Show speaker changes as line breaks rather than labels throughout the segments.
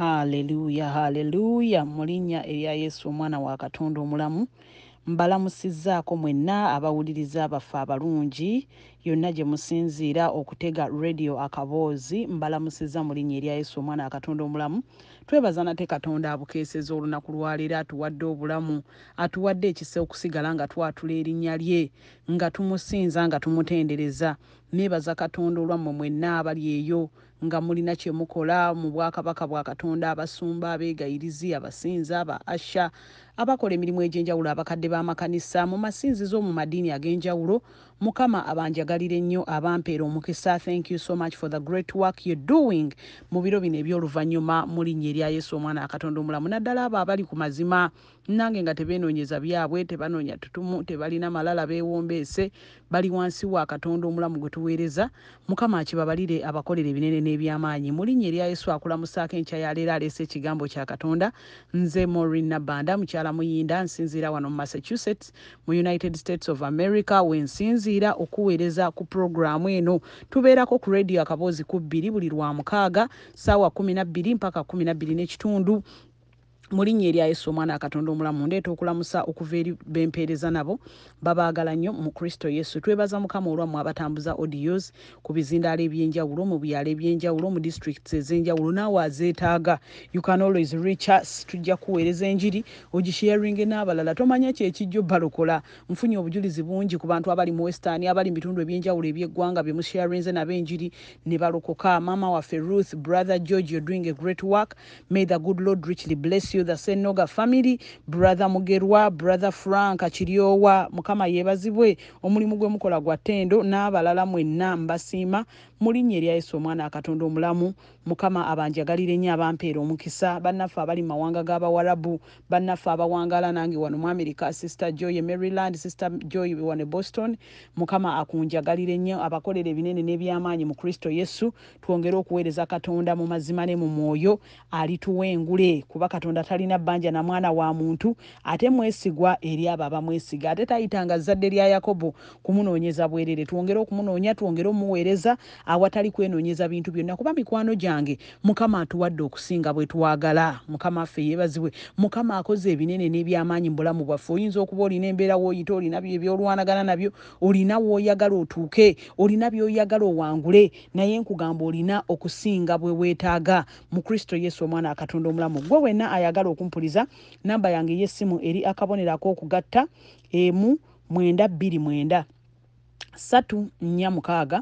haleluya haleluya mu linnya erya yesu omwana wa katonda omulamu mbalamusizzaako mwenna abawuliriza abafe abalungi yonna gye musinziira okutega radio akaboozi mbalamusizza mu linnya erya yesu omwana akatonda omulamu twebaza nate katonda abukeeseza olunaku lwaleero atuwadde obulamu atuwadde ekisa okusigala nga twatula erinnya lye nga tumusinza nga tumutendereza nebaza katonda olwammwe mwenna abali eyo nga mulina kyemukola mu bwakabaka bwa katonda abasumba abeegayirizi abasinza aba asha abakola emirimu egy'enjawulo abakadde b'amakanisa mu masinzizo mu madiini ag'enjawulo mukama abanjagalire nnyo abampeera omukisa thank you so much for the great work you're doing mu biro bino ebyoluvannyuma mu linnya erya yesu omwana wakatonda omulamu naddala abo abali ku mazima nange nga tebeenoonyeza byabwe tebanoonya tutumu tebalina malala beewombeese bali wansi wa katonda omulamu gwe tuweereza mukama akibabalire abakolera ebinene n'ebyamaanyi mu linnya erya yesu akulamusaako enkya yaleero aleese ekigambo kya katonda nze morin nabanda mukyala muyinda nsinziira wano mu massachusetts mu united states of america wensinzi okusinziira okuweereza ku puroguraamu eno tubeerako ku radio akaboozi ku bbiri buli lwa mukaaga saawa 12 mpaka 12 n'ekitundu mu linnya erya yesu omwana akatonda omulamu ndeeta okulamusa okuva eri bempeereza nabo babaagala nnyo mu kristo yesu twebaza mukama olwammwe abatambuza odios ku bizindaalo ebyenjawulo mu byalo ebyenjawulo mu disitulikits ezenjawulo naawe azeetaaga ukanolwes richas tujja kuweereza enjiri ogisheeringe n'abalala tomanya kyekijjo balokola nfunye obujulizi bungi ku bantu abali mu westani abali mu bitundu ebyenjawulo ebyeggwanga bye musheeringe nabo enjiri ne balokoka maama waffe ruth brother george odring great work may the good lord richly bless you ebyo the senoga family brother mugerwa brother frank kiryowa mukama yeebazibwe omulimu gwemukola gwa ttendo n'abalala mwenna mbasiima mu linnya eryayesa omwana akatonda omulamu mukama abanjagalire nnyo abampeera omukisa bannaffe abali mu mawanga g'abawarabu bannaffe abawangala nange wano mu america sister joy e maryland sister joy e wane boston mukama akunjagalire nnyo abakolera ebinene n'ebyamaanyi mu kristo yesu twongere okuweereza katonda mu mazima ne mu mwoyo alituwa engule kuba katonda talina bbanja na mwana wa muntu ate mwesigwa eri abo abamwesiga ate tayitanga zadde lya yakobo kumunoonyeza bwerere twongere okumunoonya twongere omuweereza awatali kwenonyeza bintu byonna kuba mikwano gyange mukama atuwadde okusinga bwe twagala mukama affe yeebaziwe mukama akoze ebinene n'ebyamaanyi mubulamu bwaffe oyinza okuba olina embeera woyita olina ebyolwanagana nabyo olina woyagala otuuke olina byoyagala owangule naye nkugamba olina okusinga bwe weetaaga mu kristo yesu omwana akatonda omulamu gwe wenna ayagala okumpuliza namba yange yesimu eri akabonero ak'okugatta emu mwenda bbiri mwenda satu nnya mukaaga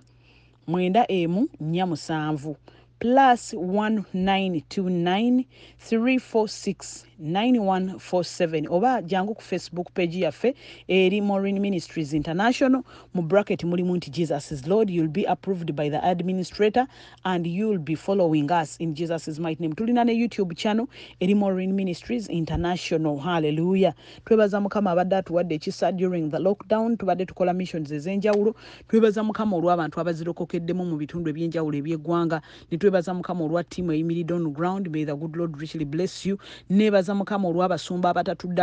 mwenda emu nnya musanvu plus 1929 346 9147 oba jangu ku facebook page yaffe eri morin ministries international mu bracket mulimu nti jesus is lord youll be approved by the administrator and youll be following us in jesus might name tulina ne youtube channel eri morin ministries international halleluya twebaza mukama abadde atuwadde ekisa during the lockdown tubadde tukola missions ez'enjawulo twebaza mukama olw'abantu abazirokokeddemu mu bitundu ebyenjawulo ebyeggwanga ne twebaza mukama olwa tiamu eyimiridde on ground may the good lord richly bless you nebaza tutendereza mukama olwabasumba abatatudde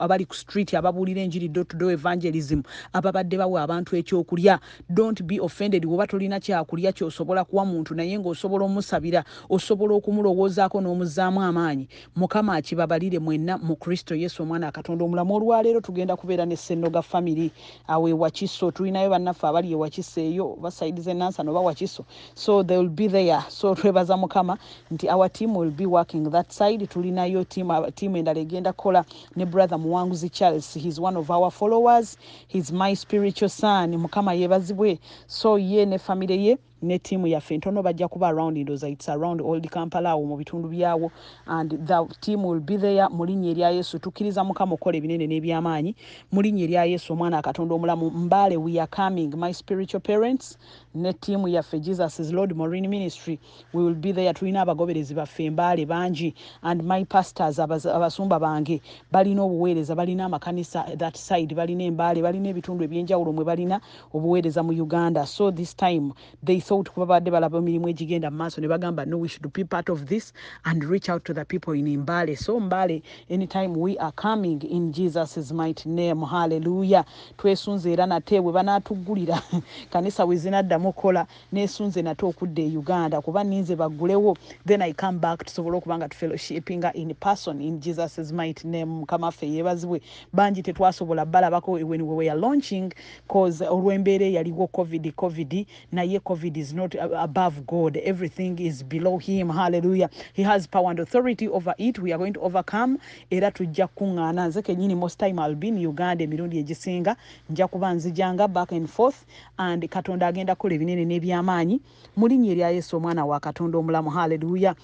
abali ku street ababuulira enjiri dotudo evangelism ababadde bawe abantu ekyokulya dont be offended woba tolina kyakulya kyosobola kuwa muntu naye ngaosobola omusabira osobola okumulowoozaako n'omuzaamu amaanyi mukama akibabalire mwenna mu kristo yesu omwana akatonda omulamu olwaleero tugenda kubeera ne senoga famiry awo ewakiso tulinayo bannaffe abali ewakiso eyo basaidize nansa noba wakiso so they will be there so twebaza mukama nti our team will be working that side tulinayo tiam ttiimu endala egenda kukola ne brother muwanguzi charles heis one of our followers heis my spiritual son mukama yeebazibwe so ye ne famire ye ne ttiimu yaffe entono bajja kuba around ndooza its around old kampala awo mu bitundu byawo and the team will be there mu linnya erya yesu tukkiriza mukama okukola ebinene n'ebyamaanyi mu linnya erya yesu omwana akatonda omulamu mbale we are coming my spiritual parents ne ttiimu yaffe jesus is lord marine ministry we will be there tulina abagoberezi baffe embaale bangi and my pastors abasumba bange balina obuweereza balina amakanisa that side balina embaale balina ebitundu ebyenjawulo mwe balina obuweereza mu uganda so this time they so kuba badde balaba emirimu egigenda mu ne bagamba no we should be part of this and reach out to the people in mbale so mbale anytime we are coming in jesus mighty name halleluya twesunze era nate bwe banatugulira kanisa we zinaddamu okukola nesunze nate okudda e uganda kuba ninze bagulewo then i come back tusobole okuba nga tufellowshipinga in person in jesus mighty name mukama ffe yeebazibwe bangi tetwasobola balabako when we were launching cause olw'embeera eyaliwo covid covid naye covid is not above God, everything is below Him. Hallelujah. He has power and authority over it. We are going to overcome. Era tujja kukuŋŋaana nze kennyini most time I'll be in Uganda emirundi egisinga nja kuba nzijanga back and forth and Katonda agenda kukola ebinene n'ebyamaanyi mu linnya erya Yesu omwana wa Katonda omulamu. Hallelujah.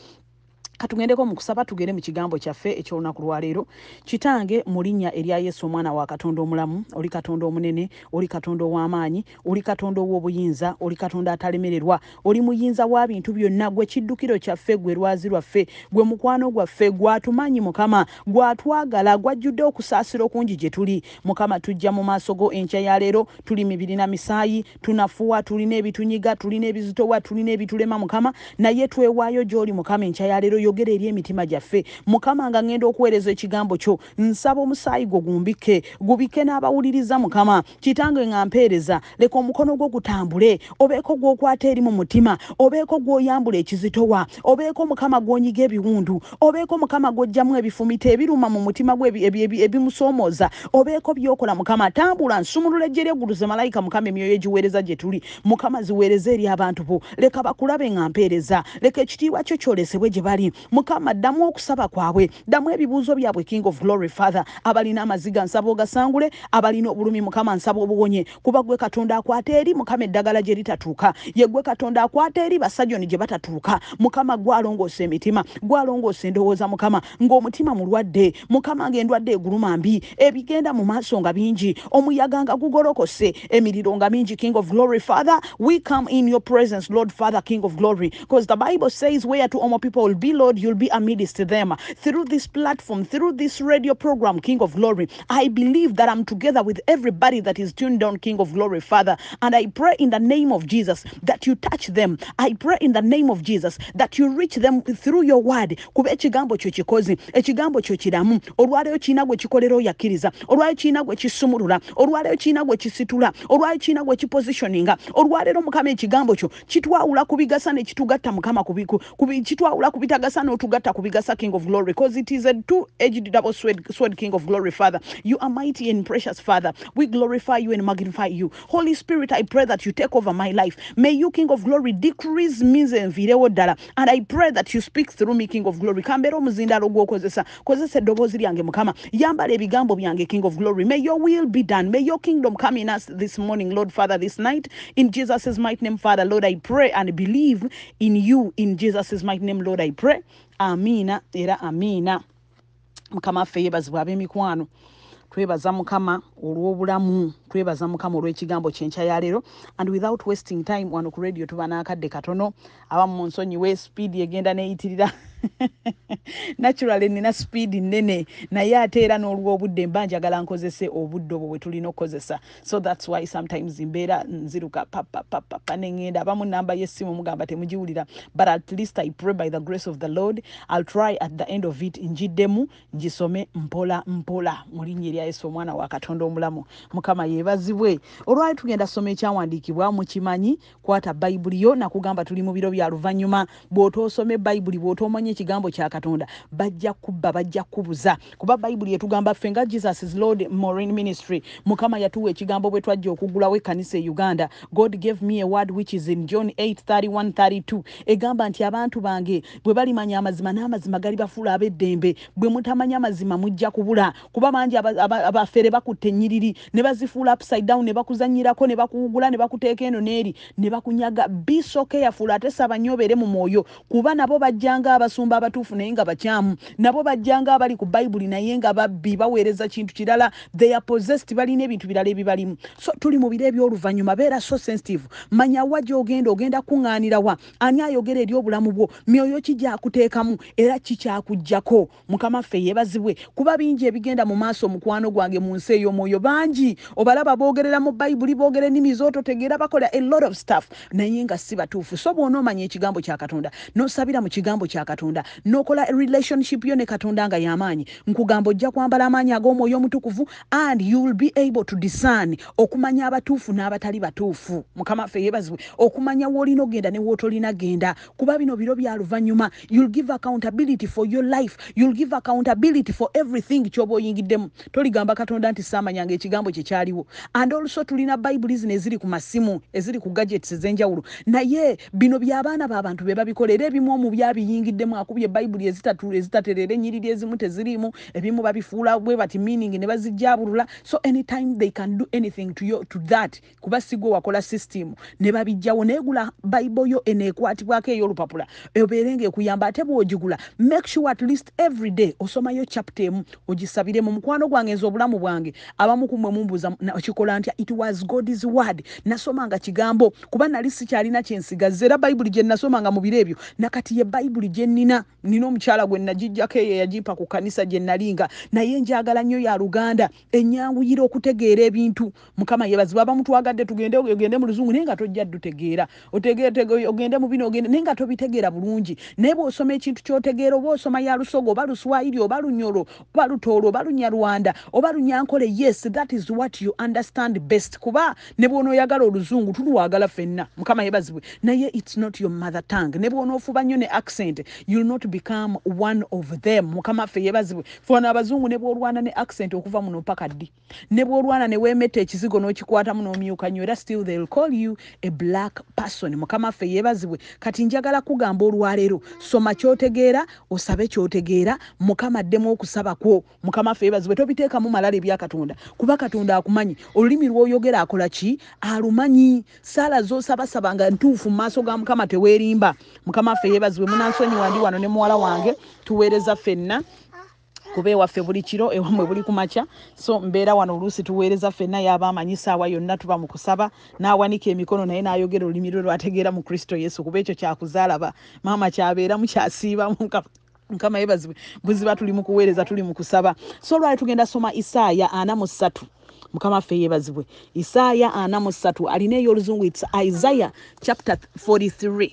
katugendeko mukusaba tugere mukigambo kyaffe ekyolunaku lwaleero kitange mulinya erya yesu omwana wakatonda omulamu oli katonda omunene oli katonda owamaanyi oli katonda owobuyinza oli katonda atalemererwa oli muyinza wabintu byonna gwe kiddukiro kyaffe gwe lwazi lwaffe gwe mukwano gwaffe gwatumanyi mukama gwatwagala gwajjudde okusaasira okungi gyetuli mukama tujja mumaaso go enkya yaleero tuli mibiri na misaayi tunafuwa tulina ebitunyiga tulina ebizitowa tulina ebitulema mukama naye twewaayo gyoli mukama enkya yaleero oyogere eri emitima gyaffe mukama nga ŋŋenda okuweereza ekigambo kyo nsaba omusaayi gwo gumbikke gubikke n'abawuliriza mukama kitange nga mpeereza leka omukono gwo gutambule obeeko gw'okwata eri mu mutima obeeko gw'oyambula ekizitowa obeeko mukama gw'onyiga ebiwundu obeeko mukama gw'oggyamu ebifumita ebiruma mu mutima gwe ebimusoomooza obeeko byokola mukama tambula nsumulula ejje lyeggulize malayika mukama emyoyo egiweereza gye tuli mukama ziweereza eri abantu bo leka bakulabe nga mpeereza leka ekitiibwa kyo kyolesebwe gye bali mukama ddamu okusaba kwabwe ddamu ebibuuzo byabwe king of glory father abalina amaziga nsaba ogasangule abalina obulumi mukama nsaba obuwonye kuba gwe katonda akwata eri mukama eddagala gye litatuuka yegwe katonda akwata eri basajoni gye batatuuka mukama gwalongoosa emitima gwalongoosa endowooza mukama ng'omutima mulwadde mukama ngaendwadde eguluma mbi ebigenda mu maaso nga bingi omuyaga nga gugolokose emiriro nga mingi king of glory father we come in your presence lord father king of glory because the bible says where to omo people will be lord Lord, you'll be amidst them. Through this platform, through this radio program, King of Glory, I believe that I'm together with everybody that is tuned on, King of Glory, Father. And I pray in the name of Jesus that you touch them. I pray in the name of Jesus that you reach them through your word. Kuba ekigambo kyo kikozi, ekigambo kyo kiramu. Olwaleero kirina gwe kikolera oyakkiriza. Olwaleero kirina gwe kisumulula. Olwaleero kirina gwe kisitula. Olwaleero kirina gwe kipositioninga. Olwaleero Mukama ekigambo kyo kitwawula kubigasa ne kitugatta Mukama kubiku. Kitwawula kubitagasa bigasa n'otugatta ku king of glory because it is a two-edged double sword, sword king of glory father you are mighty and precious father we glorify you and magnify you holy spirit i pray that you take over my life may you king of glory decrease and video ddala and i pray that you speak through me king of glory kambeera omuzindaalo gwokozesa kozesa eddoboozi lyange mukama yamba ebigambo byange king of glory may your will be done may your kingdom come in us this morning lord father this night in jesus' mighty name father lord i pray and believe in you in jesus' mighty name lord i pray amiina era amiina mukama waffe yeebazibwa ab'emikwano twebaza mukama olw'obulamu twebaza mukama olw'ekigambo kyenkya ya leero and without wasting time wano ku radio tuba n'akadde katono abamu mu nsonyiwe speedi egenda neeyitirira naturally nina speedi nene naye ate era n'olwobudde mba njagala nkozese obudde obwo bwe tulina okukozesa so thats why sometimes mbeera nziruka papapapapa neŋenda abamu namba yesimu mugamba temugiwulira but at least i pray by the grace of the lord ill try at the end of it njiddemu ngisome mpola mpola mu linnya erya yesu omwana wa katonda omulamu mukama yeebazibwe olwali tugenda soma ekyawandiikibwa mukimanyi kwata bayibuli yo nakugamba tuli mu biro bya luvannyuma bw'otoosoma ebayibuli bw'otomanya bamanyi ekigambo kya katonda bajja kubba bajja kubuza kuba bayibuli yetugamba ffe nga jesus is lord morin ministry mukama yatuwa ekigambo bwe twajja okugulawo ekkanisa e uganda god gave me a word which is in john 83132 egamba nti abantu bange bwe balimanya amazima n'amazima gali bafuula ab'eddembe bwe mutamanya amazima mujja kubula kuba bangi abafere bakutte ennyiriri ne bazifuula upside down ne bakuzanyirako ne bakuwugula ne bakuteeka eno n'eri ne bakunyaga bisokeyafuula ate saba nnyo obeere mu mwoyo kuba nabo bajjanga abas basumba abatuufu naye nga bakyamu nabo bajjanga abali ku bayibuli naye nga babbi baweereza kintu kirala theya possessed balina ebintu birala ebibalimu so tuli mu biro ebyoluvannyuma beera so sensitive manya wa gyogenda ogenda kuŋŋaanira wa ani ayogera eri obulamu bwo myoyo kijakuteekamu era kikyakugjako mukama ffe yeebazibwe kuba bingi ebigenda mu maaso omukwano gwange mu nsi ey'omwoyo bangi obalaba boogerera mu bayibuli boogera ennimi zoototegeera bakola a lot of staff naye nga si batuufu so bwona omanya ekigambo kya katonda n'osabira mu kigambo kya katonda katonda n'okola relationship yo ne katonda nga y'amaanyi nkugamba ojja kwambala amaanyi ag'omwoyo omutukuvu and you will be able to discern okumanya abatuufu n'abatali batuufu mukama ffe yeebazibwe okumanya woolina ogenda ne wootolina genda kuba bino biro bya luvannyuma you'll give accountability for your life you'll give accountability for everything kyoba oyingiddemu toligamba katonda nti saamanyanga ekigambo kye kyaliwo and also tulina bayibuli zino eziri ku masimu eziri ku gadgets ez'enjawulo naye bino by'abaana b'abantu be babikola era ebimu omu byabiyingiddemu akubye ebayibuli ezitatereera ennyiriri ezimu teziriimu ebimu babifuula bwe bati meaning ne bazijabulula so anytime they can do anything to, you, to that kuba sigwe wakola system ne babijjawo neegula bayibo yo eneekwatibwako ey'olupapula obeere ngaekuyamba ate bw'ogigula make sure at least every day osomayo chapter emu ogisabire mu mukwano gwange nze obulamu bwange abamu kumwe mumbuuza okikola ntya it was god's word nasomanga kigambo kuba nali sikyalina kyensigaza era bayibuli gye nasomanga mu biro ebyo nakati ye bayibuli gye nnina nina nina omukyala gwe nagijjako eyo yagimpa ku kanisa gye nalinga naye njagala nnyo ya luganda enyanguyira okutegeera ebintu mukama yebazi baba mutwagadde tugendeogende mu luzungu naye nga tojja ddutegeera ogende mu bino ogende naye nga tobitegeera bulungi naye bwosoma ekintu kyotegeera oba osoma ya lusogo oba luswayiri oba lunyolo oba lutoolo oba lunyarwanda oba lunyankole yes that is what you understand best kuba ne bwonaoyagala oluzungu tulwagala ffenna mukama yebazibwe naye its not your mother tang ne bwonaofuba nnyo ne accent you you not become one of them mukama ffe yebazibwe fona abazungu nebwolwana ne accent okuva muno paka ddi nebwolwana newemeta ekizigo nokikwatamu nomyukanyo era still theyll call you a black person mukama ffe yebazibwe kati njagala kugamba olwaleero soma kyotegeera osabe kyotegeera mukama ddemu okusaba kwo mukama ffe yebazibwe tobiteekamu malala ebya katonda kuba katonda akumanyi olulimi lwoyogera akola ki alumanyi saala zosabasaba nga ntuufu mu maaso ga mukama tewerimba mukama ffe yebazibwe munansonyi wandiwa wano ne muwala wange tuweereza ffenna kuba ewaffe buli kiro ewamwe buli ku makya so mbeera wano oluusi tuweereza ffenna yaba amanyisa awa yonna tuba mu kusaba n'awanika emikono naye n'ayogera olulimi lwe lwategeera mu kristo yesu kuba ekyo kyakuzaalaba maama kyabeeramu kyasiibamu mukama yebazibwe buziba tuli mu kuweereza tuli mu kusaba so olwali tugenda soma isaaya ana mu ssatu mukama ffe yebazibwe isaaya ana mu ssatu alina ey'oluzungu its isaiah chapter 43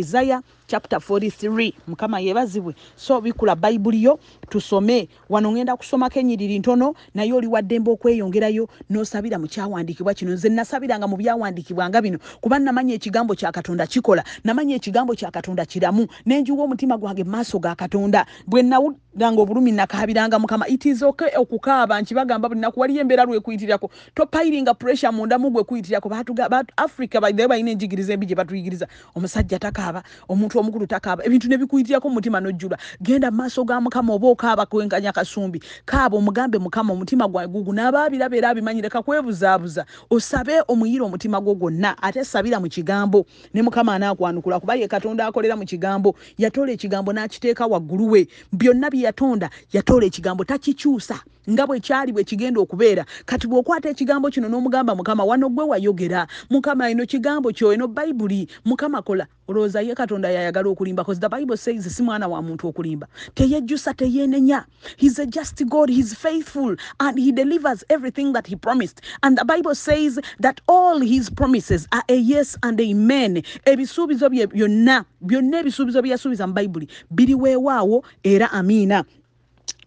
isaiah chapter 43 mukama yebazibwe so bikula bayibuli yo tusome wano ngenda kusomako enyiriri ntono naye oli waddembe okweyongerayo nosabira mukyawandiikibwa kino nze nasabiranga mu byawandiikibwanga bino kuba namanya ekigambo kya katonda kikola namanya ekigambo kya katonda kiramu nenjiwa omutima gwange maaso ga katonda bwe nawulanga obulumi nakaabiranga mukama itis ok okukaaba nkibagamba nakuwaliyo embeera lwekuyitirirako topairinga puresure mundamu gwekuyitirirako africa balina enjigiriza embi gye batuyigiriza omusajja takaaba omuntu omukulu takaaba ebintu nebikuyitirako omutima nojjulwa genda mumaaso ga mukama oba okaaba kwenkanya kasumbi kaaba omugambe mukama omutima gwawe gugu naabaabiraba era abimanyire kakwebuzaabuza osabe omuyire omutima gwo gwonna ate sabira mu kigambo ne mukama anaakwanukula kuba ye katonda akolera mu kigambo yatoola ekigambo n'akiteeka waggulu we byonna bye yatonda yatoola ekigambo takikyusa nga bwe kyali bwe kigenda okubeera kati bw'okwata ekigambo kino n'omugamba mukama wano gwe wayogera mukama ino kigambo kyo eno bayibuli mukama kola olowooza ye katonda yayagala okulimba because the bible says si mwana wa muntu okulimba teyejjusa teyenenya he's a just god he's faithful and he delivers everything that he promised and the bible says that all his promises are a yes and amen ebisuubizo bye byonna byonna ebisuubizo byeyasuubiza mu bayibuli biri weewaawo era amiina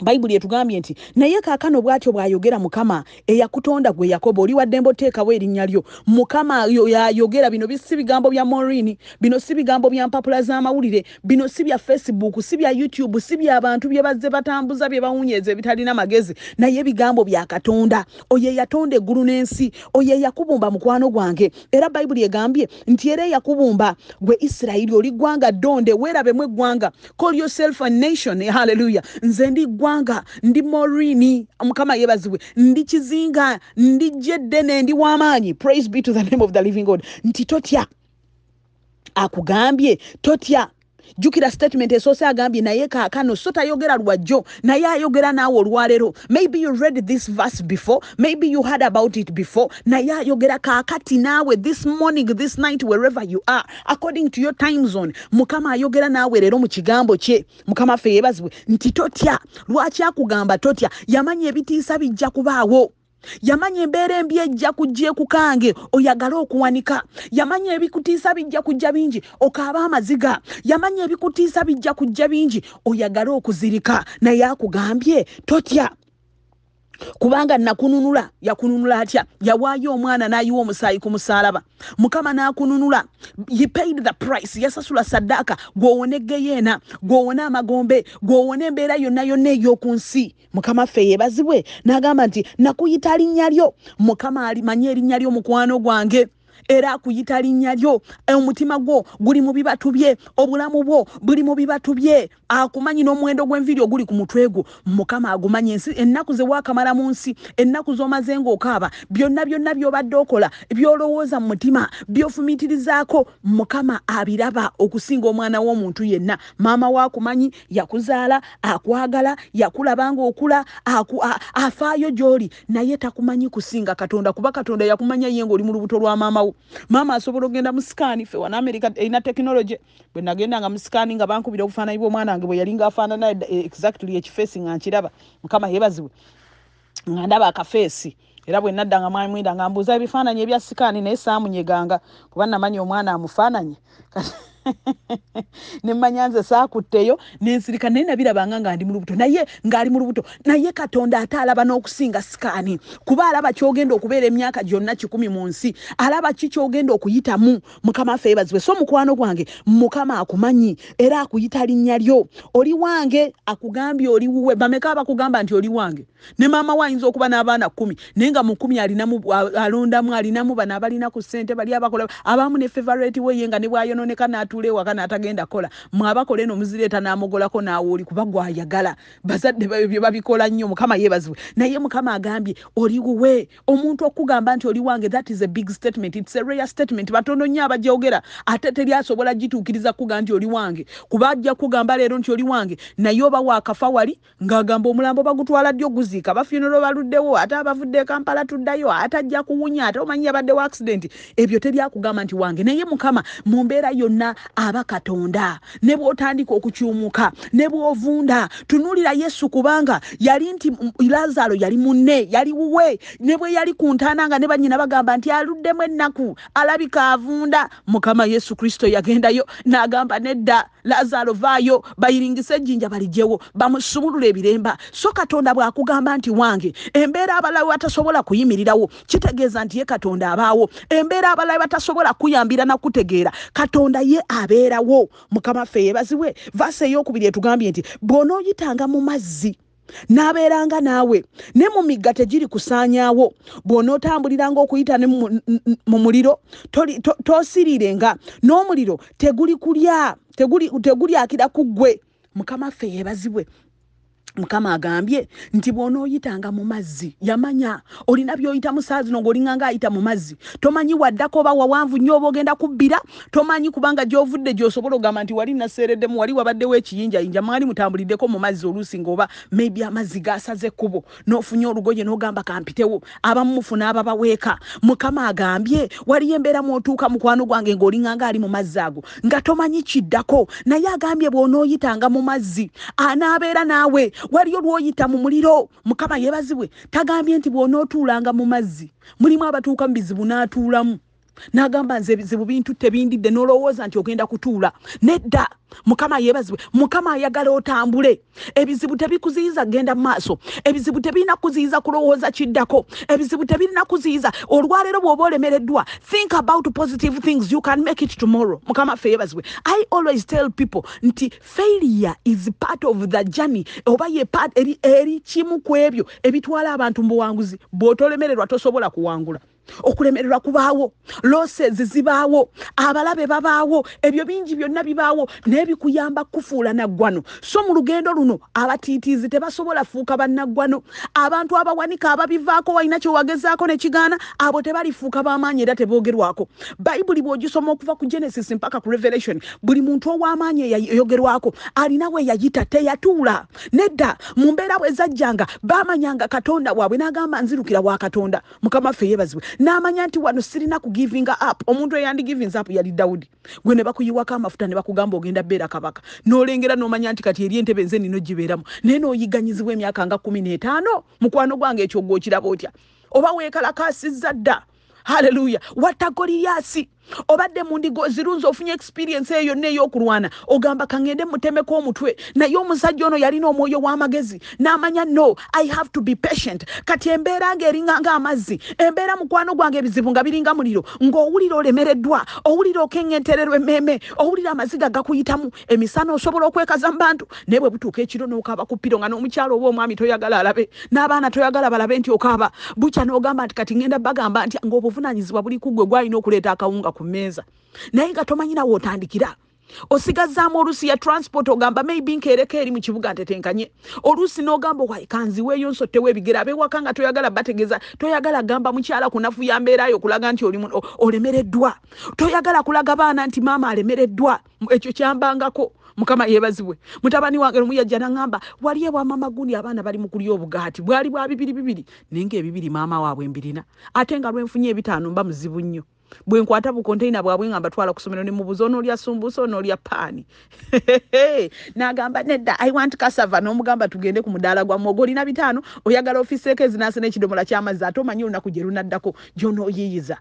bayibuli etugambye nti naye kaakano bwatyo bwayogera mukama eyakutonda gwe yakobo oli waddembe oteekawo erinnya lyo mukama yayogera bino si bigambo bya morini bino si bigambo bya mpapula z'amawulire bino si bya facebook si bya youtube si byabantu bye bazze batambuza bye bawunyeza ebitalina magezi naye ebigambo bya katonda oyo eyatonda eggulu n'ensi oyo eyakubumba mukwano gwange era bayibuli egambye nti era eyakubumba gwe isirayiri oli ggwanga ddonde weerabemu eggwanga call yourself a nation haleluya nze ndig eggwanga ndi morini mukama yebazibwe ndi kizinga ndijja eddene ndi wamaanyi praise be to the name of the living god nti totya akugambye totya jukira statement esoose agambye naye kaakano so tayogera lwajjo naye ayogera naawe olwaleero maybe you read this verse before maybe you heard about it before naye ayogera kaakati naawe this morning this night wherever you are according to your time zone mukama ayogera naawe leero mu kigambo kye mukama ffe yeebazibwe nti totya lwaki akugamba totya yamanya ebitiisa bijja kubaawo yamanya embeera embi ejja kujja ekukange oyagale okuwanika yamanya ebikutiisa bijja kujja bingi okaaba amaziga yamanya ebikutiisa bijja kujja bingi oyagale okuzirika naye akugambye totya kubanga nakununula yakununula atya yawaayo omwana nayiwa omusaayi ku musaalaba mukama nakununula he paid the price yasasula saddaaka gwowona egeyeena gwowona amagombe gwowona embeera yonna yonna ey'oku nsi mukama ffe yebazibwe nagamba nti nakuyita linnya lyo mukama alimanye erinnya lyo mukwano gwange era akuyita linnya lyo eh, omutima gwo guli mu bibatu bye obulamu bwo buli mu bibatu bye akumanyi n'omuwendo gw'enviiri oguli ku mutwe gwo mukama agumanyi ensi ennaku zewakamala mu nsi ennaku z'omaze ng'okaaba byonna byonna by'obadde okola by'olowooza mu mutima by'ofumiitirizaako mukama abiraba okusinga omwana w'omuntu yenna maama waakumanyi yakuzaala akwagala yakulaba ng'okula afaayo gy'oli naye takumanyi kusinga katonda kuba katonda yakumanya ye ng'oli mu lubuto lwa maama wo maama asobola okgenda mu sikaani ffe wana amerika erina tekinologi bwe nagenda nga musikaani nga bankubira obufaananyi bwomwana wange bwe yali ngaafaanana eh, exactly ekifeesi nga nkiraba mukama yeebazibwe nga ndaba akafeesi era bwe nadda nga mwamwinda nga mbuuza ebifaananyi ebya sikaani naye saamunyeganga kuba namanya omwana amufaananyi nemanyanze sakutteyo nensirika naye nabirabanga nga ndi mulubuto naye ngaali mulubuto naye katonda ate alaba n'okusinga sikaani kuba alaba kyogenda okubeera emyaka gyonna kikumi mu nsi alaba kikyogenda okuyitamu mukama affe ebazibwe so mukwano gwange mukama akumanyi era akuyita linnya lyo oli wange akugambye oliwuwe bameka abakugamba nti oli wange ne maama we ayinza okuba n'abaana kumi naye nga mu kumi alondamu alinamu bano abalinaku sente bali abakola abamu ne favorate weye nga ne bwayononeka nat atuula ewaka n'atagenda kkola mwabakola eno omuzireeta n'amugolako naawe oli kuba gwayagala bazadde bye babikola nnyo mukama yeebazibwe naye mukama agambye oliwuwe omuntu okugamba nti oli wange that is a big statement its a rare statement batono nnyo abajogera ate teryasobola gituukiriza kkugamba nti oli wange kuba ajja kkugamba leero nti oli wange naye oba waakafa wali ng'agamba omulambo bagutwala ddyo guziika bafunero baluddewo ate abavudde kampala tuddayo ate ajja kuwunya ate omanyi yabaddewo accident ebyo teryakugamba nti wange naye mukama mu mbeera yonna aba katonda ne bwotandika okucyumuka ne bwovunda tunulira yesu kubanga yali nti lazaalo yali munne yali wuwe ne bwe yali ku ntaana nga ne banyina bagamba nti aluddemu ennaku alabika avunda mukama yesu kristo yagendayo n'agamba nedda lazaalo vaayo bayiringisa ejjinja balijewo bamusumulula ebiremba so katonda bw'akugamba nti wange embeera abalabe batasobola kuyimirirawo kitegeeza nti ye katonda abaawo embeera abalabe batasobola kuyambira nakutegeera katonda ye abeerawo mukama ffe yebaziwe vaasi eyokubiri etugambye nti bw'onooyitanga mu mazzi n'abeeranga naawe ne mu migga tegiri kusaanyaawo bw'onootambuliranga okuyita mu muliro toosirirenga n'omuliro teguli kulya tegulyakira ku ggwe mukama ffe yeebazibwe mukama agambye nti bwonooyitanga mu mazzi yamanya olina byoyita musaa zino ngaolinganga ayita mu mazzi tomanyi waddako oba wawanvu nnyo oba ogenda kubbira tomanyi kubanga gyovudde gyosobola ogamba nti wali naseereddemu wali wabaddewo ekiyinjayinja mwali mutambuliddeko mu mazzi oluusi ngaoba maybe amazzi gaasaze kkubo n'ofunye olugoye n'ogamba kampitewo abamumufuna ababaweeka mukama agambye waliyo embeera mwotuuka mukwano gwange ngaolinganga ali mu mazzi ago nga tomanyi kiddako naye agambye bwonooyitanga mu mazzi anaabeera naawe waliyo lwoyita mu muliro mukama yebazibwe tagambye nti bwonootuulanga mu mazzi mulimu abatuuka mu bizibu n'atuulamu nagamba nze ebizibu bintu tebindidde nolowooza nti ogenda kutuula nedda mukama yebazibwe mukama ayagala otambule ebizibu tebikuziyiza kgenda mumaaso ebizibu tebirina kuziyiza kulowooza kiddako ebizibu tebirina kuziyiza olwaleero bwoba olemereddwa think about positive things you can make it tomorrow mukama fe yebazibwe i always tell people nti failure is part of the journey oba yepart eri kimu ku ebyo ebitwala abantu mu buwanguzi bw'otolemererwa tosobola kuwangula okulemererwa kubaawo loses zibaawo abalabe babaawo ebyo bingi byonna bibaawo naye bikuyamba kufuula naggwano so mu lugendo luno abatiitiizi tebasobola fuuka bannaggwano abantu abawanika ababivaako walina kyewagezaako nekigaana abo tebalifuuka bamaanyi era tebogerwako bayibuli bw'ogisoma okuva ku genesis mpaka ku revelation buli muntu ow'amaanyi eyayogerwako alinawe yayita teyatuula nedda mu mbeera bwe zajjanga bamanyanga katonda waabwe n'agamba nzirukira wa katonda mukama waffe yeebazibwe namanya nti wano sirina kugivinga up omuntu eyandi givins up yali daudi gwe nebakuyiwako amafuta nebakugamba ogenda beera kabaka nolengera nomanya nti kati eri entebe nze nino giberamu naye noyiganyizibwa emyaka nga kumi netaano mukwano gwange ekyogwokiraba otya oba wekalakasizza dda haleluya watagoliryasi obadde mundi zirunza ofunye experiensi eyo yonna eyokulwana ogamba kangende mutemeko omutwe naye omusajja ono yalina omwoyo w'amagezi n'amanya no i have to be patient kati embeera ngaeringa ng'amazzi embeera mukwano gwange ebizibu nga biringa muliro ng'owulira olemereddwa owulira okeŋŋentererwa ememe owulira amaziga gakuyitamu emisana osobola okwekaza mu bantu naye bwe butuuka ekiro n'okaaba ku piro nga n'omukyala oba omwami toyagala alabe n'abaana toyagala balabe nti okaaba bukya n'ogamba nti kati ŋenda bagamba nti ng'obuvunanyizibwa buli kuggwe gwalina okuleeta akawunga ku mmeeza naye nga tomanyi nawe otandikira osigazaamu oluusi ya transport ogamba maybe nkeereko eri mu kibuga ntetenkanye oluusi n'ogamba kanziweeyo nsottewo ebigera abewaka nga toyagala bategeeza toyagala gamba mukyala kunafu yambeeraayo okulaga nti oli olemereddwa toyagala kulaga baana nti maama alemereddwa ekyo kyambangako mukama yeebazibwe mutabani wange lumu yajja naŋamba wali ebwamama gundi abaana bali mu kulya obugaati bwali bwa bibiri bibiri naye nga ebibiri maama waabwe mbirina ate nga lwenfunye ebitaano mba muzibu nnyo bwenkwata bukontaina bwabwe nga mbatwala kusomero nemubuza onolya sumbusa onolya paani nagamba nedda iwant kasava nomugamba tugende ku mudaala gwamu ogo olina bitaano oyagala ofiseeko ezinasa nekidomola kyamazzi ate omanyi olunaku gye lunaddako gyonoyiyiza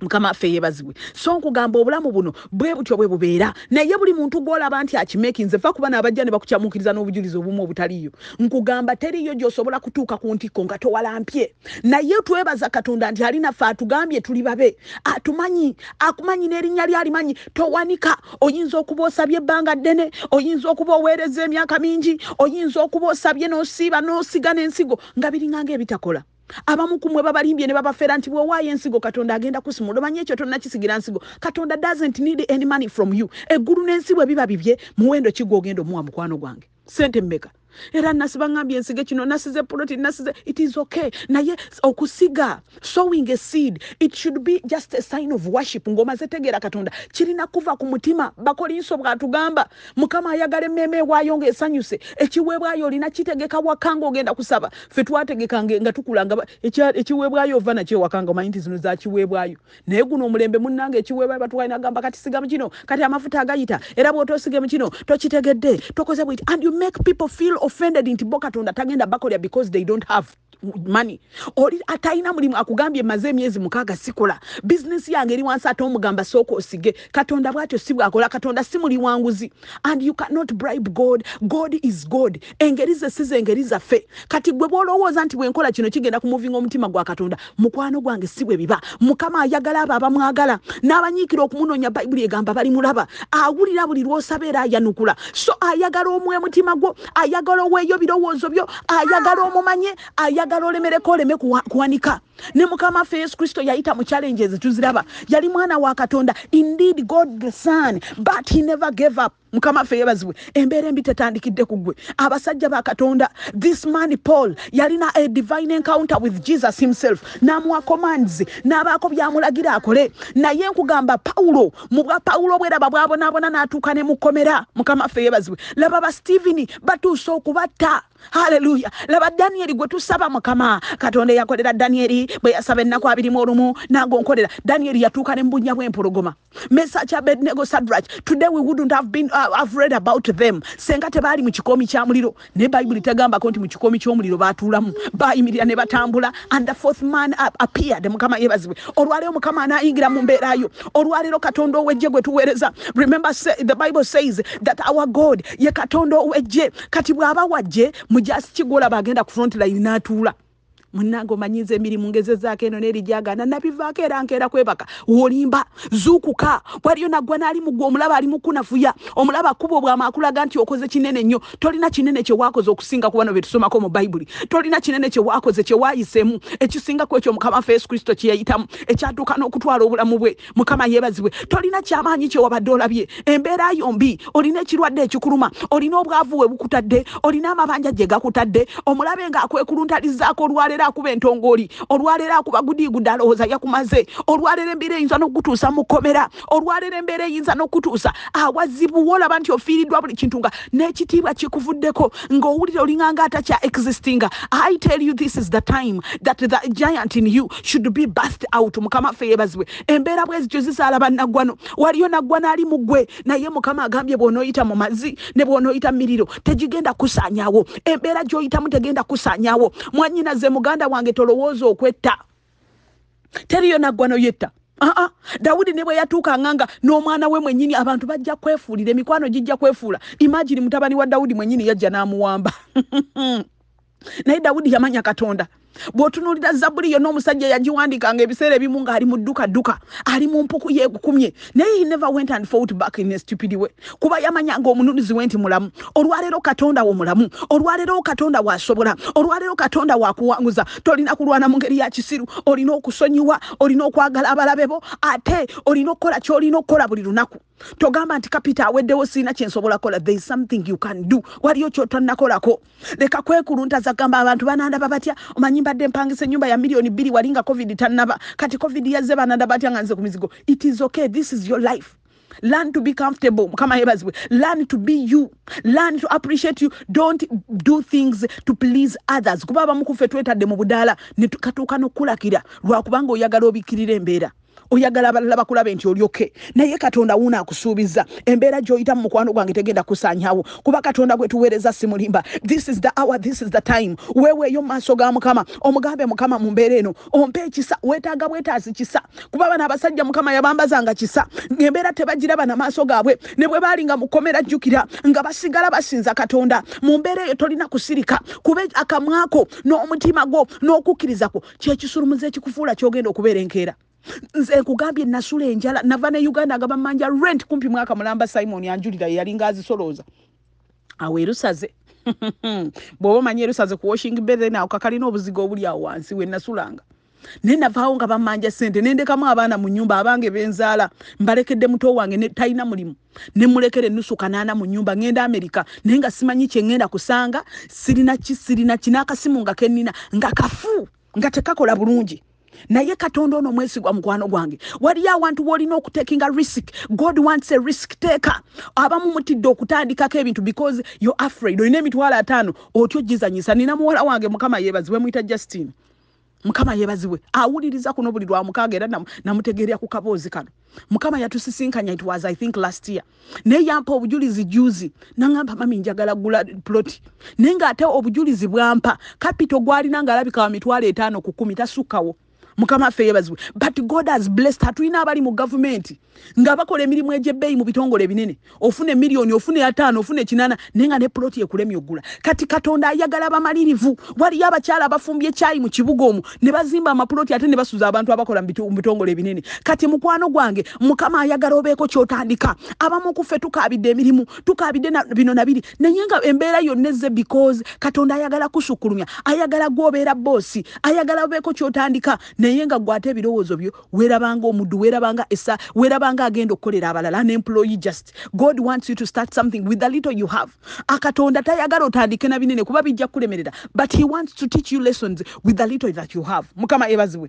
mukama affe yeebazibwe so nkugamba obulamu buno bwe butyo bwe bubeera naye buli muntu gwolaba nti akimeki nze fa kuba naabajja ne bakukyamukiriza n'obujulizi obumu obutaliyo nkugamba teriyo gyosobola kutuuka ku ntikko nga towalampye naye twebaza katonda nti ali naffe atugambye tuli babe atumanyi akumanyi n'erinnya lyalimanyi towanika oyinza okuba osabye ebbanga ddene oyinza okuba oweereza emyaka mingi oyinza okuba osabye n'osiiba n'osiga n'ensigo nga biringa ngaebitakola abamu ku mwe babalimbye ne babafeera nti bwowaayo ensigo katonda agenda kusimula omanyi ekyo tonnakisigira nsigo katonda doesn't need any money from you eggulu n'ensi bwe biba bibye muwendo ki ogenda omuwa mukwano gwange sente mmeka era nasi bagambye ensige kino nasize ploti nasize it is okay naye okusiga sowing a seed it should be just a sign of worship ngaomaze tegeera katonda kirina kuva ku mutima bakolinso bwatugamba mukama ayagala emmeema ewaayo nga esanyuse ekiweebwayo olina kitegeka wakanga ogenda kusaba fe twategeka nga tukulanga ekiweebwayo ova nakyewakanga omanyi nti zino zakiweebwayo naye guno omulembe munnanga ekiweebwayo batuwaina agamba kati siga mu kino kati amafuta agayita era bwotoosige mu kino tokitegedde tokoze bwiti and you make people feel offended nti bo katonda tagenda bakolya because they don't have money oli atalina mulimu akugambye maze emyezi mukaaga sikola bizinesi yange eri wansi ate omugamba sooka osige katonda bwatyo si bwakola katonda si muli wanguzi and you cannot bribe god god is god engeri ze si zengeri zaffe kati gwe bwolowooza nti bwenkola kino kigenda kumuvinga omutima gwa katonda mukwano gwange si bwe biba mukama ayagala abo abamwagala n'abanyiikira okumunoonya bayibuli egamba balimulaba awulira buli lwosaba era ayanukula so ayagala omwe mutima gwo ayaga ayagala oweeyo birowoozo byo ayagala ah. omumanye ayagala olemereko oleme kuwanika ne mukama affe yesu kristo yayita mu challenges tuziraba yali mwana wa katonda indeed god the son but he never gave up mukama ffe yebazibwe embeera embi tetandikidde ku ggwe abasajja ba katonda this man paul yalina a divine encounter with jesus himself n'amuwa commands n'abaako byamulagira akole naye nkugamba pawulo mubwa pawulo bweraba bwabonaabona n'atuuka ne mukomera mukama ffe yebazibwe laba ba stiveni batuusa okubatta haleluya laba danieri gwe tusaba mukama katonda eyakolera danieri bwe yasaba ennaku abirimu olumu nago nkolera danieri yatuuka ne mbunya bwempologoma mesach abednego sadrach today we wouldn't have, been, uh, have read about them senga tebaali mu kikomi kya muliro ne bayibuli tegambako nti mu kikomi ky'omuliro baatuulamu bayimirira ne batambula and the fourth man appeared mukama yebazibwe olwaleero mukama anaayingira mu mbeerayo olwaleero katonda owejje gwe tuweereza remember say, the bible says that our god ye katonda owejje kati bw'aba wajje mujasi kigola bagenda ku front line natuula munnange omanyinza emirimu ngezezaako eno neri gyagaana nabivaako era nkeera kwebaka wolimba zuukuka waliyo naggwa naali muggwa omulaba ali mukunafuya omulaba kkuba obwamaakulaga nti okoze kinene nnyo tolina kinene kyewaakoze okusinga ku bano betusomako mu bayibuli tolina kinene kyewaakoze kyewaayisemu ekisingaku ekyo mukama waffe yesu kristo kyeyayitamu ekyatuuka n'okutwala obulamu bwe mukama yeebazibwe tolina kyamaanyi kyewabadde olabye embeera yo mbi olina ekirwadde ekikuluma olina obwavu we bukutadde olina amabanja gye gakutadde omulabe ng'akwekuluntalizaako olwalero olwaleero akuba entongoli olwaleero akuba gudiiguda alowooza yakumaze olwaleero embeera eyinza n'okutuusa mukomera olwaleero embeera eyinza n'okutuusa awazibuwa ah, olaba nti ofiiriddwa buli kintu nga n'ekitiibwa kikuvuddeko ng'owulira olinganga atakya existinga i tell you this is the time that the giant in you should be bast out mukama ffe yebazibwe embeera bwezityo zisaala bannaggwano waliyo naggwano ali mu ggwe naye mukama agambye bw'onooyita mu mazzi ne bw'onooyita mu miriro tegigenda kusaanyaawo embeera gy'oyitamu tegenda kusaanyaawo mwannyinaze muga muganda wange tolowooza okwetta teriyo naggwa noyetta aa dawudi ne bwe yatuukanganga n'omwana we mwenyini abantu bajja kwefuulira emikwano gijja kwefuula imagini mutabani wa dawudi mwenyini yajja n'amuwamba naye dawudi yamanya katonda bwotunulira zabuli yonna omusajja yagiwandikanga ebiseera ebimu nga ali muddukadduka ali mumpuku yegukumye naye he never went and fought back in stupid way kuba yamanyanga omununuzi we nti mulamu olwaleero katonda wo mulamu olwaleero katonda wasobola olwaleero katonda wakuwanguza tolina kulwana mu ngeri ya kisiru olina okusonyiwa olina okwagala abalabe bo ate olina okukola kyolina okukola buli lunaku togamba nti kapita aweddewo siina kyensobola kola there is something you can do waliyo kyotanakolako leka kwekulu ntazagamba abantu banandaba batya omanyi nyimbadde mpangisa enyumba ya miliyoni bbiri walinga covid tanaba kati covid yaze banada batya nga nze ku mizigo it is okay this is your life learn to be comfortable mukama yebazibwe learn to be you learn to appreciate you don't do things to please others kuba abamukuffe twetadde mu budaala ne katuuka n'okkulakira lwakubanga oyagala obikkirira embeera oyagala abalala bakulabe nti olyoke naye katonda wuuna akusuubiza embeera gyoyita mu mukwano gwange tegenda kusanyawo kuba katonda gwetuweereza simulimba this is the hour this is the time weweeyo mumaaso ga mukama omugambe mukama mu mbeera eno ompe ekisa weetaaga bwetaasi kisa kuba bano abasajja mukama yabambazanga kisa ngembeera tebagiraba namaaso gaabwe ne bwe baali nga mukomera jjukira nga basigala basinza katonda mu mbeera eyo tolina kusirika kube akamwako n'omutima gwo n'okukkirizako kyekisulumuza ekikufuula ky'ogenda okubeera enkeera nze nkugambye nasula enjala nava ne uganda agaba manja rent kumpi mwaka mulamba simon anjulira yeyalinga azisolooza awo erusaze bwoba omanyi erusaze ku washing bethen awo kakalina obuzigo obuli awo wansi wenasulanga nenavaawo nga bamanja sente nendekamu abaana mu nyumba abange benzaala mbalekedde muto wange talina mulimu nemulekera enusu kanaana mu nyumba ngenda amerika naye nga simanyi kyeŋŋenda kusanga sirinaki sirinaki nakasimu nga kenina nga kafu nga tekakola bulungi naye katonda ono omwesigwa mukwano gwange waliyo awantu woolina okutekinga risk god wants a risk taker abamu mutidde okutandikako ebintu because yo afraid olina emitwalo ataano otyo gizanyisa nina muwala wange mukama yeebazibwe mwita justin mukama yeebazibwe awuliriza kuno buli lwamukaaga era namutegeerya ku kaboozi kano mukama yatusisinkanya it was i think last year naye yampa obujulizi juzi nangamba mami njagala gula ploti naye ngaate obujulizi bwampa kapito gwalina ngaalabikawa mitwalo etaano ku kumi tasukkawo mukama waffe yeebazibwe but god has blessed hatulina abali mu gavumenti nga bakola emirimu egyebbeeyi mu bitongole ebinene ofuna emiliyoni ofuna eyataano ofuna ekinaana naye nga ne ploti ekulemya oggula kati katonda ayagala abamalirivu waliyo abakyala abafumbya ekyayi mu kibuga omu ne bazimba amaploti ate ne basuza abantu abakola mu bitongole ebinene kati mukwano gwange mukama ayagala obeeko kyotandika abamu kuffe tukaabidde emirimu tukaabidde bino nabiri naye nga embeera yonna ezze bikoozi katonda ayagala kusukulumya ayagala gwobeera boosi ayagala obeeko kyotandika ne naye nga gwate ebirowoozo byo weerabanga omuddu weerabanga esa weerabanga agenda okukolera abalala nemployee just god wants you to start something with the little you have akatonda tayagala otandike na binene kuba bijja kukulemerera but he wants to teach you lessons with the little that you have mukama ebaziwe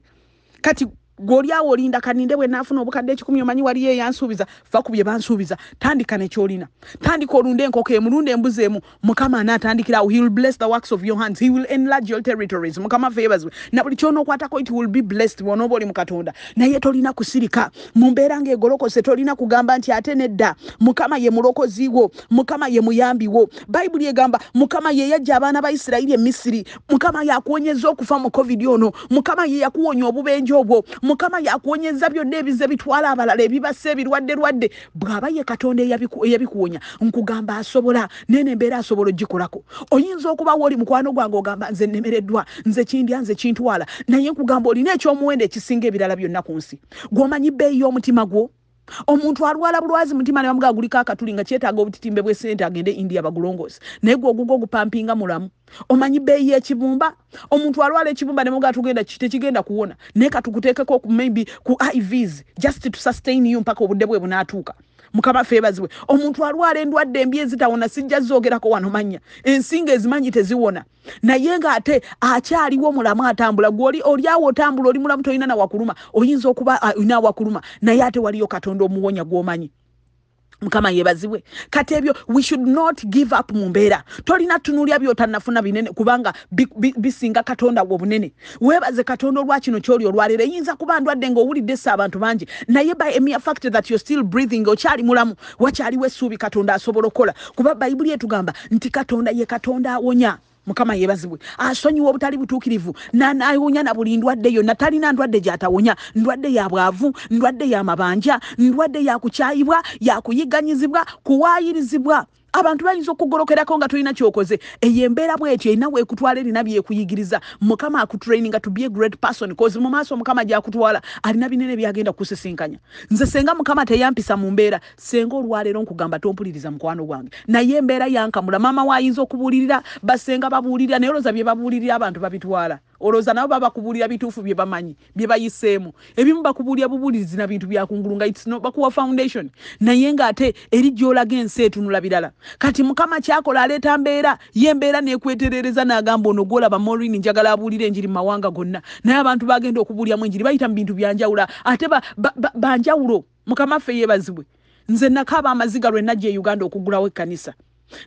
kati gori gweolyawo olinda kaninde bwenaafuna obukadde ekikumi omanyi waliyo eyansuubiza va ku bye bansuubiza tandika nekyolina tandika olunda enkoko emu lunda embuzi emu mukama anaatandikira awo he will bless the works of your hands he will enlarge your territories mukama feebazibwe na buli kyonookwatako it will be blessed bwonooba oli mu katonda naye tolina kusirika mu mbeera ng'egolokose tolina kugamba nti ate nedda mukama ye mulokozi wo mukama ye muyambi wo bayibuli egamba mukama ye yajja abaana ba isirayiri e misiri mukama yakuwonyeza okufa mu covid ono mukama ye yakuwonya obubenje obwo mukama yakuonyeza byonna ebiza bitwala abalala ebibasa ebirwadde lwadde bwaba ye katonda eyabikuwonya nkugamba asobola nene embeera asobola ogikolako oyinza okubawo oli mukwano gwange ogamba nze nnemereddwa nze kindya nze kintwala naye nkugamba olina ekyomuwendo ekisinga ebirala byonna ku nsi gwomanyi bbeeyi y'omutima gwo omuntu alwala bulwazi mutima nebamugaa guliko akatuli nga kyetaaga obutitimbe bwe sente agende india bagulongoose naye gwogugwa ogupampinga mulamu omanyi beeyi yekibumba omuntu alwala ekibumba nemugaa tugenda tekigenda kuwona naye katukuteekeko maybe ku ivs just to sustain you mpaka obudde bwe bunaatuuka mukama febaziwe omuntu alwala endwadde embi ezitawona sijja zogerako wano manya ensinga ezimanyi teziwona naye nga ate akyaliwo mulamu atambula gweoli oliawo otambula oli mulamu tolina nawakuluma oyinza okuba uh, ah, nawakuluma naye ate waliyo katonda omuwonya gwomanyi mukama yebazibwe kati ebyo we should not give up mu mbeera tolina tunulya byotanafuna binene kubanga bisinga katonda we obunene webaze katonda olwa kino kyoli olwaleero eyinza kuba ndwadde ngaowulidde si abantu bangi naye by emere fact that youre still breathing okyali mulamu wakyaliwo essuubi katonda asobola okukola kuba bayibuli etugamba nti katonda ye katonda awonya mukama yebazibwe asonyiwa obutali butuukirivu nanawunya na buli ndwadde yonna talina ndwadde gyatawonya ndwadde yabwavu ndwadde yamabanja ndwadde yakukyayibwa yakuyiganyizibwa kuwayirizibwa abantu bayinza okugolokerako nga tolina kyokoze eyo embeera bwetyo erina weekutwala erina byekuyigiriza mukama akutraininga to be a great person cause mu maaso mukama gyakutwala alina binene byagenda kusisinkanya nze senga mukama teyampisa mu mbeera senga olwaleero nkugamba tompuliriza mukwano gwange naye embeera yankamula maama waayinza okubuulirira basenga babuulirira naye olowooza bye babuulirira abantu babitwala olowooza nabo babakubuulira bituufu bye bamanyi bye bayiseemu ebimu bakubuulira bubuulirizi na bintu bya byakungulu nga bakuwa foundation naye ng'ate eri gy'olaga ensi etunula birala kati mukama kyakola aleeta mbeera yembeera nekwetereereza nagamba ono golaba morin njagala abuulire enjiri mumawanga gonna naye abantu bagenda okubuulyamu enjiri bayita mu bintu byanjawulo ate banjawulo mukama ffe yeebazibwe nze nakaaba amaziga lwenajja e uganda okugulawo ekkanisa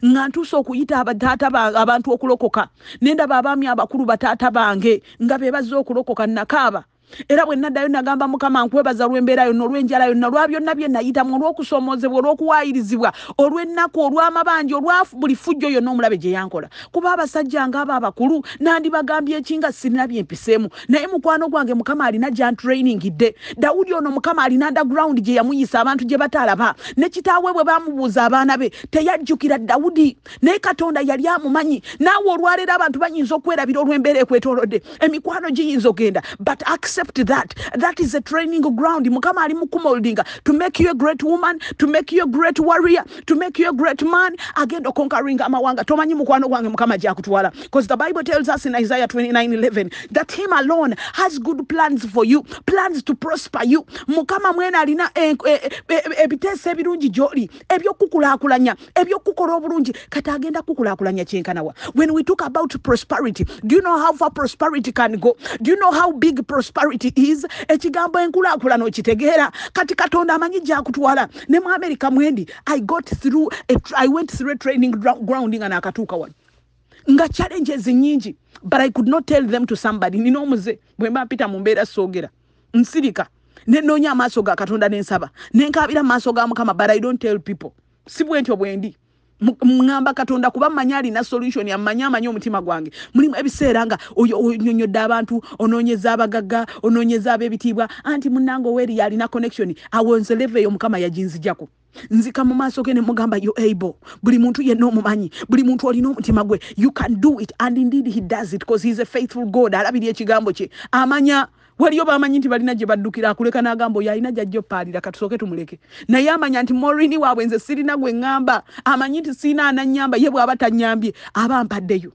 nga ntuusa okuyita abataata abantu okulokoka nendaba abaami abakulu bataata bange nga bebazze okulokoka nakaaba era bwe naddayo nagamba mukama nkwebaza olw'embeera yonna olw'enjala yonna olwa byonna bye nayitamu olw'okusomoozebwa olw'okuwaayirizibwa olw'ennaku olw'amabanja olwa buli fujjo yonna omulabe gye yankola kuba abasajja ngaabo abakulu nandibagambye ekinga sirina byempisemu naye mukwano gwange mukama alina gyantrainingidde dawudi ono mukama alina ndagrawundi gye yamuyisa abantu gye bataalaba ne kitaawe bwe baamubuuza abaana be teyajjukira dawudi naye katonda yali amumanyi naawe olwaleero abantu banyinza okwerabira olw'embeera ekwetolodde emikwano giyinza ogenda but accept accept that. That is a training ground. Mukama ali mukumoldinga to make you a great woman, to make you a great warrior, to make you a great man. Again, conquering amawanga. Tomanyi mukwano gwange Mukama jakutwala. Because the Bible tells us in Isaiah 29:11 that him alone has good plans for you, plans to prosper you. Mukama mwena alina ebiteeso ebirungi gy'oli ebyokukulaakulanya ebyokukola obulungi kati agenda kukulaakulanya kyenkanawa when we talk about prosperity do you know how far prosperity can go do you know how big prosperity is ekigambo enkulakulano okitegeera kati katonda amanyi gyakutwala ne mu america mwendi i got through i went through a training ground nga naakatuuka wano nga challenges nyingi but i could not tell them to somebody nina omuze bwe mba mpita mu mbeera soogera nsirika nenoonya amaaso ga katonda nensaba nenkaabira mu maaso ga mukama but i don't tell people si bwentyo bwendi ŋŋamba katonda kuba manya alina solution amanye amanye omutima gwange mulimu ebiseera nga onyonyodde abantu onoonyeza abagagga onoonyeza abebitiibwa anti munanga oweriyo alina connection awonzeleveeyo mukama yaginzijaku nzika mu maaso ge nemugamba yo able buli muntu yenna omumanyi buli muntu olina omutima gwe you can do it and indeed he does it because heis a faithful god alabirya ekigambo kye amanya waliyo bamanyi nti balina gye baddukira akuleka nagamba oyo alina gyajja opaalira katusooke tumuleke naye amanya nti morini waabwe nze sirina gwe ŋŋamba amanyi nti siina ananyamba ye bw'aba tanyambye aba mpaddeyo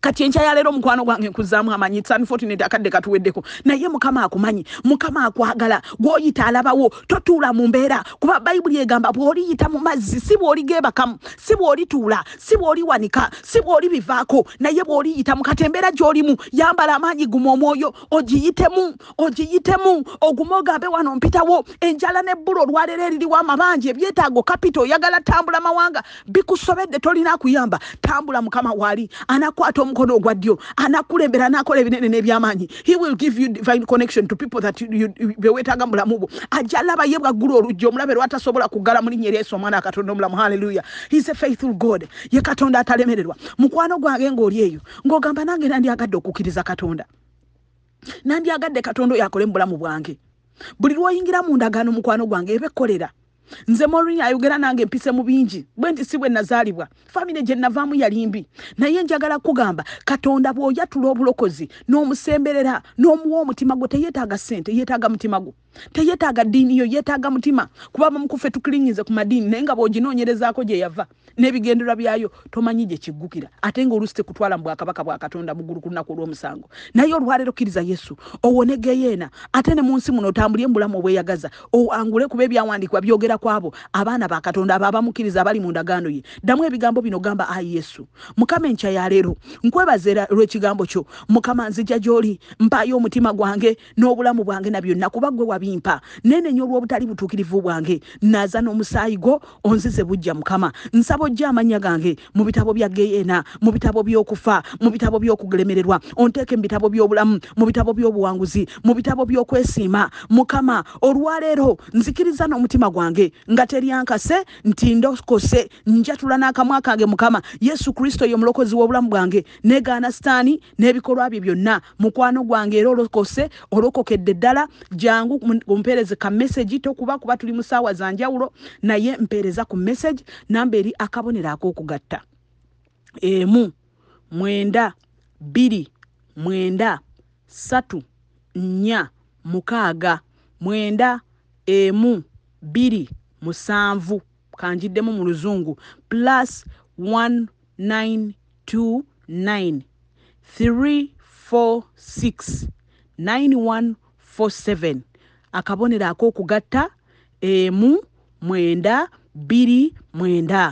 kati enkya yaleero omukwano gwange nkuzaamu amanyi tsanfortunate akadde katuweddeko naye mukama akumanyi mukama akwagala gwoyita alabawo totuula mu mbeera kuba bayibuli egamba bw'oliyita mu mazzi si bw'oli geebakamu si bw'olituula si bw'oliwanika si bw'oli bivaako naye bw'oliyita mukati embeera gy'olimu yambala amaanyi guma omwoyo ogiyitemu ogiyitemu ogume ogambe wano mpitawo enjala nebbula olwaleero eririwo amabanji ebyetaago kapita oyagala tambula mawanga bikusobedde tolina kuyamba tambula mukama waali anakwata omukono ogwa ddyo anakulembera nakola ebinene nebyamanyi he will give you divine connection to people that bewetaga mulamu bwo ajja laba ye bwaggula olujja omulabe lwatasobola kuggala mu linnya eryesa omwana wakatonda omulamu halleluya heis a faithful god ye katonda atalemererwa mukwano gwange ngaoli eyo ngaogamba nange nandyagadde okukkiriza katonda nandyagadde katonda oyo akole mu bulamu bwange buli lwoyingira mu ndagaano mukwano gwange ebekkolera nze morin ayogera nange mpise mu bingi bwenti si bwe nazaalibwa famire gye navaamu yali mbi naye njagala kugamba katonda bw'oyatula obulokozi n'omusemberera n'omuwa omutima gwe teyeetaaga ssente yeetaaga mutima gwo teyeetaaga ddiini yo yeetaaga mutima kuba bamukufe tukirinyize ku madiini naye nga bw'oginoonyerezaako gye yava n'ebigendera byayo tomanyi gye kiggukira ate ngaoluusi tekutwala mu bwakabaka bwa katonda bugulu ku lunaku olw'omusango naye olwalero kkiriza yesu owone geyeena ate ne mu nsi muno otambulie mu bulamu obweyagaza owangule kuba ebyawandiikibwa byogera ku abo abaana ba katonda abo abamukkiriza abali mu ndagaano ye ddamu ebigambo bino gamba a yesu mukama enkya ya leero nkwebazaera lw'ekigambo kyo mukama nzijja gy'oli mpaayo omutima gwange n'obulamu bwange na byonna kuba ggwe wabimpa neenenya olw'obutali butuukirivu bwange naza n'omusaayi gwo onzize bujja mukama nsaba kojja amanya gange mu bitabo bya geyena mu bitabo byokufa mu bitabo byokulemererwa onteeke mu bitabo byobulamu mu bitabo byobuwanguzi mu bitabo byokwesiima mukama olwaleero nzikiriza n'omutima gwange nga teryankase nti ndokose njatula n'akamwa kange mukama yesu kristo ye omulokozi w'obulamu bwange negaana sitaani n'ebikolwa byo byonna mukwano gwange era olokose olokokedde ddala jangu ompeereze kamesagi tokuba kuba tuli mu saawa zanjawulo naye mpeereza ku mesagi namba eri aka akabonero ak'okugatta emu mwenda bbiri mwenda satu nnya mukaaga mwenda emu bbiri musanvu kanjiddemu mu luzungu plus 1929 34 6 7 8 9 47 akabonero ak'okugatta emu mwenda bbiri mwenda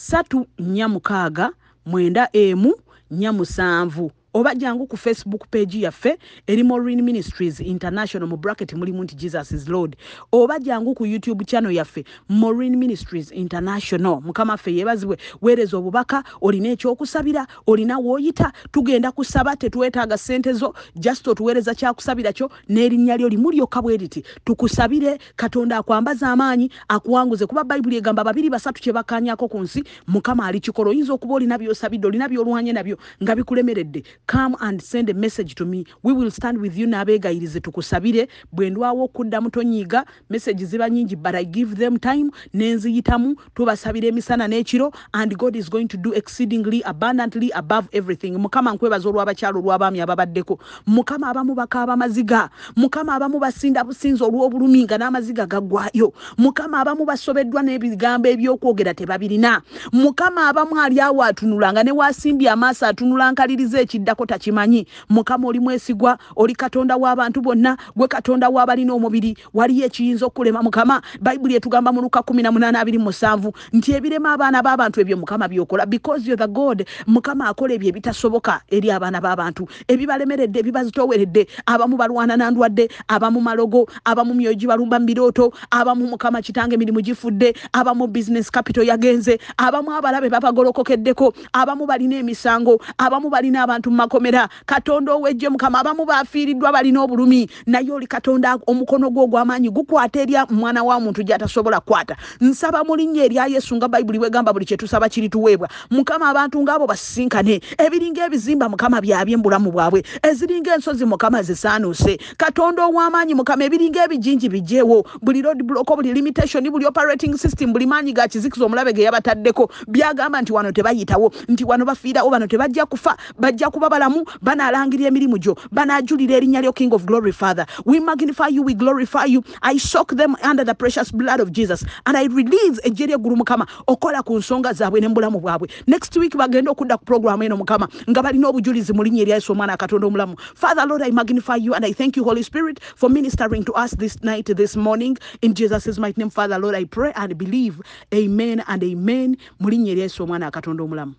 ssatu nnya mukaaga mwenda emu nnya musanvu oba jangu ku facebook page yaffe eri marine ministries international mu bracket mulimu nti jesus is lord oba jangu ku youtube channel yaffe marine ministries international mukama ffe yeebazibwe weereza obubaka olina ekyokusabira olina woyita tugenda kusaba tetwetaaga sente zo just otuweereza kyakusabira kyo n'erinnya lyo limulyoka bweri ti tukusabire katonda akwambaza amaanyi akuwanguze kuba bayibuli egamba babiri basatu kye bakaanyako ku nsi mukama alikikola oyinza okuba olina byosabidde olina byolwanye nabyo nga bikulemeredde come and send a message to me we will stand with you nabegayirize tukusabire bwendwawo okuddamu tonyiga message ziba nyingi but i give them time nenziyitamu tubasabira emisana n'ekiro and god is going to do exceedingly abundantly above everything mukama nkwebaza olw'abakyalo olw'abaami ababaddeko mukama abamu bakaaba maziga mukama abamu basinda businzi olw'obulumi nga n'amaziga gagwayo mukama abamu basobeddwa n'ebigambo ebyokwogera tebabirina mukama abamu ali awo atunulanga newasimbye amaaso atunula nkaliriza ekiddako kyokolako takimanyi mukama oli mwesigwa oli katonda w'abantu bonna gwe katonda w'abalina omubiri waliyo ekiyinza okulema mukama bayibuli etugamba mu luka 1827 nti ebirema abaana b'abantu ebyo mukama byokola because you the god mukama akola ebyo ebitasoboka eri abaana b'abantu ebibalemeredde ebibazitoweredde abamu balwana nandwadde abamu malogo abamu myoyo gibalumba mu birooto abamu mukama kitanga emirimu gifudde abamu business capital yagenze abamu abalabe babagolokokeddeko abamu balina emisango abamu balina abantu mu mumakomera katonda owejje mukama abamu bafiiriddwa balina obulumi naye oli katonda omukono gwo ogwamaanyi gukwata erya mwana wa muntu gyatasobola kukwata nsaba mulinnya erya yesu nga bayibuli wegamba buli kyetusaba kiri tuweebwa mukama abantu ngaabo basisinkane ebiringa ebizimba mukama byabye mubulamu bwabwe eziringa ensozi mukama zisaanuuse katonda ow'amaanyi mukama ebiringa ebijinji bijeewo buli road block buli limitation buli operating system buli maanyi ga kizikiza omulabe geyabataddeko byagamba nti wano tebayitawo nti wano bafiirawo bano tebajja kufa bajja kuba abalamu banaalangirira emirimu gyo banaajulira king of glory father we magnify you we glorify you i soak them under the precious blood of jesus and i release ejje lyeggulu mukama okola ku zawe zaabwe ne next week bagenda okudda ku programu eno mukama nga balina obujulizi mu linnya eryayesu omwana akatonda omulamu father lord i magnify you and i thank you holy spirit for ministering to us this night this morning in jesus' mighty name father lord i pray and believe amen and amen mu linnya